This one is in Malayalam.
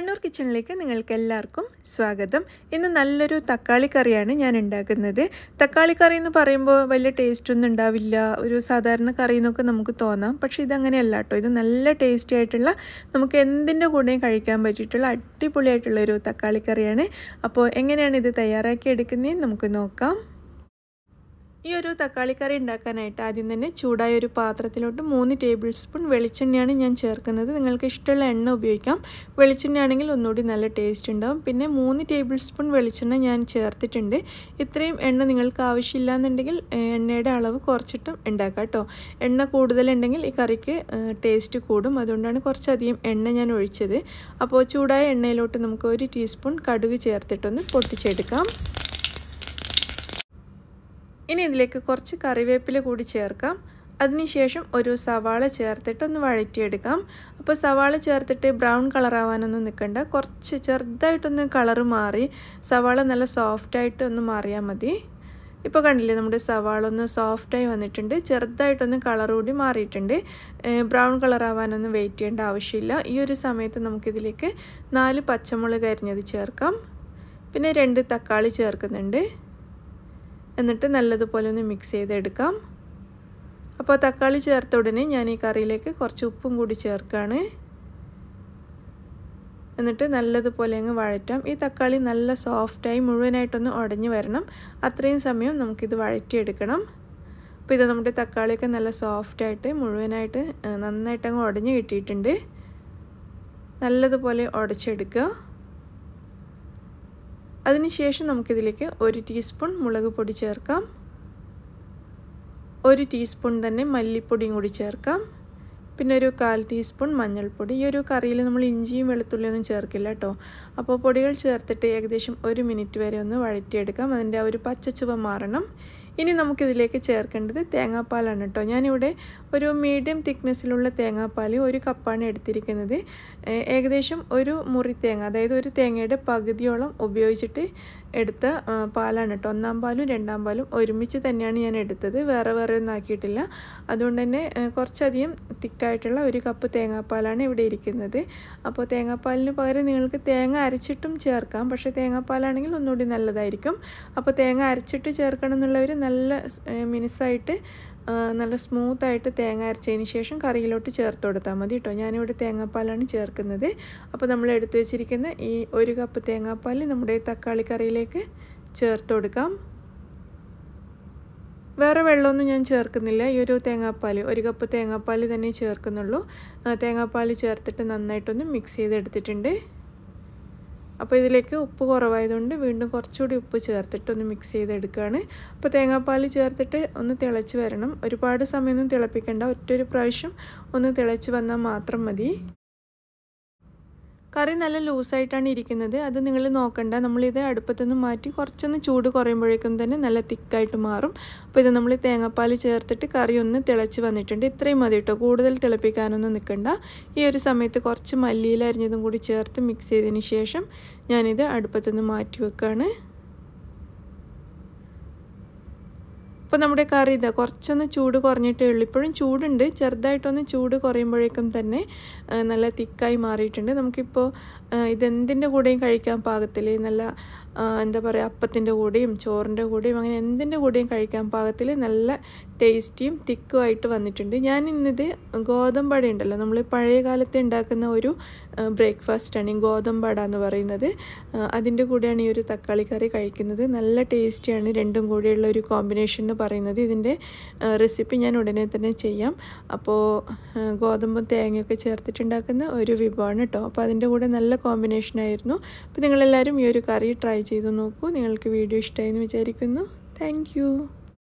കണ്ണൂർ കിച്ചണിലേക്ക് നിങ്ങൾക്ക് എല്ലാവർക്കും സ്വാഗതം ഇന്ന് നല്ലൊരു തക്കാളി കറിയാണ് ഞാൻ ഉണ്ടാക്കുന്നത് തക്കാളി കറി എന്ന് പറയുമ്പോൾ വലിയ ടേസ്റ്റൊന്നും ഉണ്ടാവില്ല ഒരു സാധാരണ കറി എന്നൊക്കെ നമുക്ക് തോന്നാം പക്ഷേ ഇതങ്ങനെയല്ല കേട്ടോ ഇത് നല്ല ടേസ്റ്റി ആയിട്ടുള്ള നമുക്ക് എന്തിൻ്റെ കൂടെയും കഴിക്കാൻ പറ്റിയിട്ടുള്ള അടിപൊളിയായിട്ടുള്ളൊരു തക്കാളി കറിയാണ് അപ്പോൾ എങ്ങനെയാണ് ഇത് തയ്യാറാക്കി എടുക്കുന്നതെന്ന് നമുക്ക് നോക്കാം ഈ ഒരു തക്കാളിക്കറി ഉണ്ടാക്കാനായിട്ട് ആദ്യം തന്നെ ചൂടായ ഒരു പാത്രത്തിലോട്ട് മൂന്ന് ടേബിൾ സ്പൂൺ വെളിച്ചെണ്ണയാണ് ഞാൻ ചേർക്കുന്നത് നിങ്ങൾക്ക് ഇഷ്ടമുള്ള എണ്ണ ഉപയോഗിക്കാം വെളിച്ചെണ്ണയാണെങ്കിൽ ഒന്നുകൂടി നല്ല ടേസ്റ്റ് ഉണ്ടാവും പിന്നെ മൂന്ന് ടേബിൾ സ്പൂൺ വെളിച്ചെണ്ണ ഞാൻ ചേർത്തിട്ടുണ്ട് ഇത്രയും എണ്ണ നിങ്ങൾക്ക് ആവശ്യമില്ല എന്നുണ്ടെങ്കിൽ എണ്ണയുടെ അളവ് കുറച്ചിട്ടും ഉണ്ടാക്കാം കേട്ടോ എണ്ണ കൂടുതലുണ്ടെങ്കിൽ ഈ കറിക്ക് ടേസ്റ്റ് കൂടും അതുകൊണ്ടാണ് കുറച്ചധികം എണ്ണ ഞാൻ ഒഴിച്ചത് അപ്പോൾ ചൂടായ എണ്ണയിലോട്ട് നമുക്ക് ഒരു ടീസ്പൂൺ കടുക് ചേർത്തിട്ടൊന്ന് പൊട്ടിച്ചെടുക്കാം ഇനി ഇതിലേക്ക് കുറച്ച് കറിവേപ്പില കൂടി ചേർക്കാം അതിനുശേഷം ഒരു സവാള ചേർത്തിട്ട് ഒന്ന് വഴറ്റിയെടുക്കാം അപ്പോൾ സവാള ചേർത്തിട്ട് ബ്രൗൺ കളറാവാനൊന്നും നിൽക്കണ്ട കുറച്ച് ചെറുതായിട്ടൊന്ന് കളറ് മാറി സവാള നല്ല സോഫ്റ്റായിട്ട് ഒന്ന് മാറിയാൽ മതി ഇപ്പോൾ കണ്ടില്ലേ നമ്മുടെ സവാള ഒന്ന് സോഫ്റ്റായി വന്നിട്ടുണ്ട് ചെറുതായിട്ടൊന്ന് കളർ കൂടി മാറിയിട്ടുണ്ട് ബ്രൗൺ കളറാവാനൊന്നും വെയിറ്റ് ചെയ്യേണ്ട ആവശ്യമില്ല ഈ ഒരു സമയത്ത് നമുക്കിതിലേക്ക് നാല് പച്ചമുളക് അരിഞ്ഞത് ചേർക്കാം പിന്നെ രണ്ട് തക്കാളി ചേർക്കുന്നുണ്ട് എന്നിട്ട് നല്ലതുപോലെ ഒന്ന് മിക്സ് ചെയ്തെടുക്കാം അപ്പോൾ തക്കാളി ചേർത്ത ഉടനെ ഞാൻ ഈ കറിയിലേക്ക് കുറച്ച് ഉപ്പും കൂടി ചേർക്കുകയാണ് എന്നിട്ട് നല്ലതുപോലെ അങ്ങ് വഴറ്റാം ഈ തക്കാളി നല്ല സോഫ്റ്റായി മുഴുവനായിട്ടൊന്ന് ഉടഞ്ഞു വരണം അത്രയും സമയം നമുക്കിത് വഴറ്റിയെടുക്കണം അപ്പോൾ ഇത് നമ്മുടെ തക്കാളിയൊക്കെ നല്ല സോഫ്റ്റായിട്ട് മുഴുവനായിട്ട് നന്നായിട്ട് അങ്ങ് ഉടഞ്ഞു കിട്ടിയിട്ടുണ്ട് നല്ലതുപോലെ ഉടച്ചെടുക്കുക അതിനുശേഷം നമുക്കിതിലേക്ക് ഒരു ടീസ്പൂൺ മുളക് പൊടി ചേർക്കാം ഒരു ടീസ്പൂൺ തന്നെ മല്ലിപ്പൊടിയും കൂടി ചേർക്കാം പിന്നെ ഒരു കാൽ ടീസ്പൂൺ മഞ്ഞൾപ്പൊടി ഈ ഒരു കറിയിൽ നമ്മൾ ഇഞ്ചിയും വെളുത്തുള്ളിയൊന്നും ചേർക്കില്ല കേട്ടോ അപ്പോൾ പൊടികൾ ചേർത്തിട്ട് ഏകദേശം ഒരു മിനിറ്റ് വരെ ഒന്ന് വഴറ്റിയെടുക്കാം അതിൻ്റെ ആ ഒരു പച്ചച്ചുവ മാറണം ഇനി നമുക്കിതിലേക്ക് ചേർക്കേണ്ടത് തേങ്ങാപ്പാലാണ് കേട്ടോ ഞാനിവിടെ ഒരു മീഡിയം തിക്നെസ്സിലുള്ള തേങ്ങാപ്പാൽ ഒരു കപ്പാണ് എടുത്തിരിക്കുന്നത് ഏകദേശം ഒരു മുറി തേങ്ങ അതായത് ഒരു തേങ്ങയുടെ പകുതിയോളം ഉപയോഗിച്ചിട്ട് എടുത്ത പാലാണ് കേട്ടോ ഒന്നാം പാലും രണ്ടാം പാലും ഒരുമിച്ച് തന്നെയാണ് ഞാൻ എടുത്തത് വേറെ വേറെ ഒന്നും ആക്കിയിട്ടില്ല അതുകൊണ്ട് തന്നെ കുറച്ചധികം തിക്കായിട്ടുള്ള ഒരു കപ്പ് തേങ്ങാപ്പാലാണ് ഇവിടെ ഇരിക്കുന്നത് അപ്പോൾ തേങ്ങാപ്പാലിന് പകരം നിങ്ങൾക്ക് തേങ്ങ അരച്ചിട്ടും ചേർക്കാം പക്ഷേ തേങ്ങാപ്പാലാണെങ്കിൽ ഒന്നുകൂടി നല്ലതായിരിക്കും അപ്പോൾ തേങ്ങ അരച്ചിട്ട് ചേർക്കണം എന്നുള്ളവർ നല്ല മിനുസായിട്ട് നല്ല സ്മൂത്തായിട്ട് തേങ്ങ അരച്ചതിന് ശേഷം കറിയിലോട്ട് ചേർത്ത് കൊടുത്താൽ മതി കേട്ടോ ഞാനിവിടെ തേങ്ങാപ്പാലാണ് ചേർക്കുന്നത് അപ്പോൾ നമ്മൾ എടുത്തു വെച്ചിരിക്കുന്ന ഈ ഒരു കപ്പ് തേങ്ങാപ്പാൽ നമ്മുടെ തക്കാളി കറിയിലേക്ക് ചേർത്ത് കൊടുക്കാം വേറെ വെള്ളമൊന്നും ഞാൻ ചേർക്കുന്നില്ല ഈ ഒരു തേങ്ങാപ്പാൽ ഒരു കപ്പ് തേങ്ങാപ്പാൽ തന്നെ ചേർക്കുന്നുള്ളൂ തേങ്ങാപ്പാൽ ചേർത്തിട്ട് നന്നായിട്ടൊന്ന് മിക്സ് ചെയ്തെടുത്തിട്ടുണ്ട് അപ്പോൾ ഇതിലേക്ക് ഉപ്പ് കുറവായതുകൊണ്ട് വീണ്ടും കുറച്ചുകൂടി ഉപ്പ് ചേർത്തിട്ട് ഒന്ന് മിക്സ് ചെയ്തെടുക്കുകയാണ് അപ്പോൾ തേങ്ങാപ്പാൽ ചേർത്തിട്ട് ഒന്ന് തിളച്ച് വരണം ഒരുപാട് സമയമൊന്നും തിളപ്പിക്കേണ്ട ഒരു പ്രാവശ്യം ഒന്ന് തിളച്ച് വന്നാൽ മാത്രം മതി കറി നല്ല ലൂസായിട്ടാണ് ഇരിക്കുന്നത് അത് നിങ്ങൾ നോക്കണ്ട നമ്മളിത് അടുപ്പത്തുനിന്ന് മാറ്റി കുറച്ചൊന്ന് ചൂട് കുറയുമ്പോഴേക്കും തന്നെ നല്ല തിക്കായിട്ട് മാറും അപ്പോൾ ഇത് നമ്മൾ തേങ്ങാപ്പാൽ ചേർത്തിട്ട് കറി ഒന്ന് തിളച്ച് വന്നിട്ടുണ്ട് ഇത്രയും മതി കേട്ടോ കൂടുതൽ തിളപ്പിക്കാനൊന്നും നിൽക്കണ്ട ഈ ഒരു സമയത്ത് കുറച്ച് മല്ലിയിലരിഞ്ഞതും കൂടി ചേർത്ത് മിക്സ് ചെയ്തതിന് ശേഷം ഞാനിത് അടുപ്പത്തുനിന്ന് മാറ്റി വെക്കുകയാണ് അപ്പോൾ നമ്മുടെ കറി ഇതാ കുറച്ചൊന്ന് ചൂട് കുറഞ്ഞിട്ടേ ഉള്ളൂ ഇപ്പോഴും ചൂടുണ്ട് ചെറുതായിട്ടൊന്ന് ചൂട് കുറയുമ്പോഴേക്കും തന്നെ നല്ല തിക്കായി മാറിയിട്ടുണ്ട് നമുക്കിപ്പോൾ ഇതെന്തിൻ്റെ കൂടെയും കഴിക്കാൻ പാകത്തിൽ നല്ല എന്താ പറയുക അപ്പത്തിൻ്റെ കൂടെയും ചോറിൻ്റെ കൂടെയും അങ്ങനെ എന്തിൻ്റെ കൂടെയും കഴിക്കാൻ പാകത്തിൽ നല്ല ടേസ്റ്റിയും തിക്കുമായിട്ട് വന്നിട്ടുണ്ട് ഞാൻ ഇന്നിത് ഗോതമ്പട ഉണ്ടല്ലോ നമ്മൾ പഴയ കാലത്ത് ഉണ്ടാക്കുന്ന ഒരു ബ്രേക്ക്ഫാസ്റ്റാണ് ഈ ഗോതമ്പട എന്ന് പറയുന്നത് അതിൻ്റെ കൂടെയാണ് ഈ ഒരു തക്കാളി കറി കഴിക്കുന്നത് നല്ല ടേസ്റ്റിയാണ് രണ്ടും കൂടെയുള്ള ഒരു കോമ്പിനേഷൻ എന്ന് പറയുന്നത് ഇതിൻ്റെ റെസിപ്പി ഞാൻ ഉടനെ തന്നെ ചെയ്യാം അപ്പോൾ ഗോതമ്പും തേങ്ങയൊക്കെ ചേർത്തിട്ടുണ്ടാക്കുന്ന ഒരു വിഭവമാണ് കേട്ടോ അപ്പോൾ അതിൻ്റെ കൂടെ നല്ല കോമ്പിനേഷനായിരുന്നു അപ്പോൾ നിങ്ങളെല്ലാവരും ഈ ഒരു കറി ട്രൈ ചെയ്ത് നോക്കൂ നിങ്ങൾക്ക് വീഡിയോ ഇഷ്ടമായി എന്ന് വിചാരിക്കുന്നു താങ്ക്